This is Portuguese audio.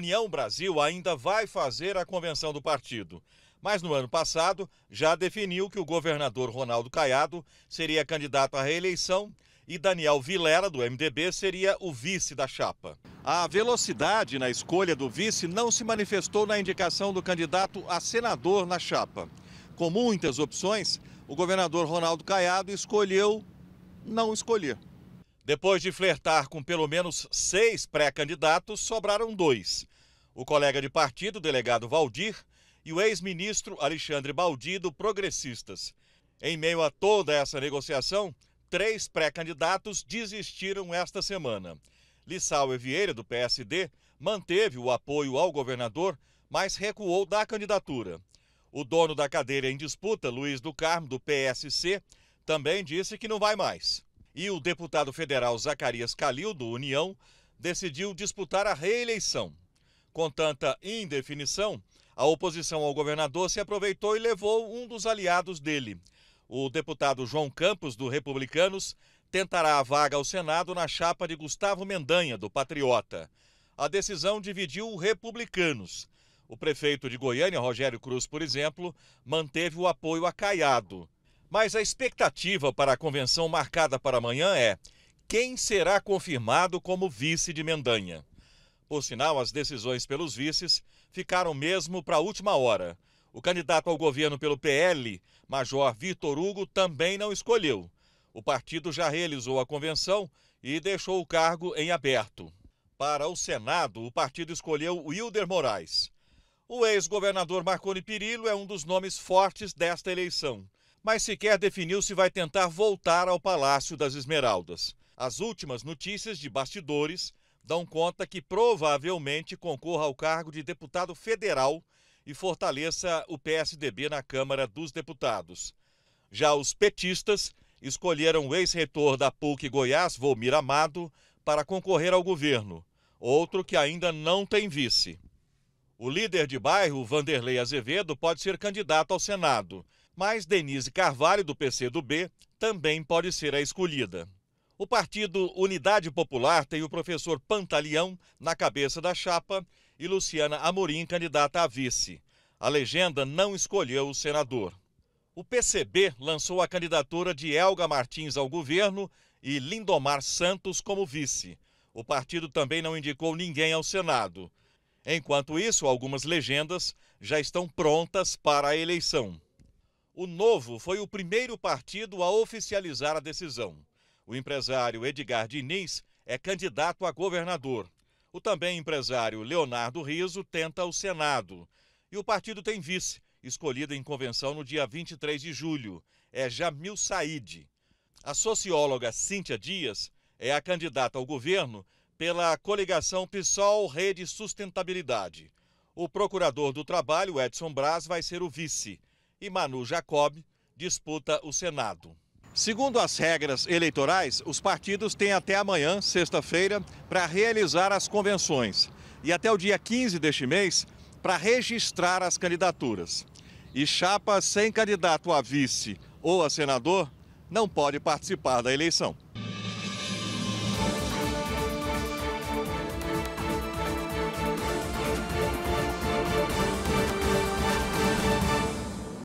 União Brasil ainda vai fazer a convenção do partido. Mas no ano passado já definiu que o governador Ronaldo Caiado seria candidato à reeleição e Daniel Vilela, do MDB, seria o vice da chapa. A velocidade na escolha do vice não se manifestou na indicação do candidato a senador na chapa. Com muitas opções, o governador Ronaldo Caiado escolheu não escolher. Depois de flertar com pelo menos seis pré-candidatos, sobraram dois: o colega de partido, delegado Valdir, e o ex-ministro Alexandre Baldi, do Progressistas. Em meio a toda essa negociação, três pré-candidatos desistiram esta semana. Lissau Evieira, do PSD, manteve o apoio ao governador, mas recuou da candidatura. O dono da cadeira em disputa, Luiz do Carmo, do PSC, também disse que não vai mais. E o deputado federal Zacarias Calil, do União, decidiu disputar a reeleição. Com tanta indefinição, a oposição ao governador se aproveitou e levou um dos aliados dele. O deputado João Campos, do Republicanos, tentará a vaga ao Senado na chapa de Gustavo Mendanha, do Patriota. A decisão dividiu o Republicanos. O prefeito de Goiânia, Rogério Cruz, por exemplo, manteve o apoio a Caiado. Mas a expectativa para a convenção marcada para amanhã é quem será confirmado como vice de Mendanha. Por sinal, as decisões pelos vices ficaram mesmo para a última hora. O candidato ao governo pelo PL, Major Vitor Hugo, também não escolheu. O partido já realizou a convenção e deixou o cargo em aberto. Para o Senado, o partido escolheu Wilder Moraes. O ex-governador Marconi Perillo é um dos nomes fortes desta eleição mas sequer definiu se vai tentar voltar ao Palácio das Esmeraldas. As últimas notícias de bastidores dão conta que provavelmente concorra ao cargo de deputado federal e fortaleça o PSDB na Câmara dos Deputados. Já os petistas escolheram o ex-reitor da PUC Goiás, Volmir Amado, para concorrer ao governo, outro que ainda não tem vice. O líder de bairro, Vanderlei Azevedo, pode ser candidato ao Senado mas Denise Carvalho, do PCdoB, também pode ser a escolhida. O partido Unidade Popular tem o professor Pantaleão na cabeça da chapa e Luciana Amorim, candidata a vice. A legenda não escolheu o senador. O PCB lançou a candidatura de Elga Martins ao governo e Lindomar Santos como vice. O partido também não indicou ninguém ao Senado. Enquanto isso, algumas legendas já estão prontas para a eleição. O Novo foi o primeiro partido a oficializar a decisão. O empresário Edgar Diniz é candidato a governador. O também empresário Leonardo Riso tenta o Senado. E o partido tem vice, escolhido em convenção no dia 23 de julho. É Jamil Said. A socióloga Cíntia Dias é a candidata ao governo pela coligação PSOL Rede Sustentabilidade. O procurador do trabalho, Edson Braz, vai ser o vice e Manu Jacob disputa o Senado. Segundo as regras eleitorais, os partidos têm até amanhã, sexta-feira, para realizar as convenções e até o dia 15 deste mês para registrar as candidaturas. E chapa sem candidato a vice ou a senador não pode participar da eleição.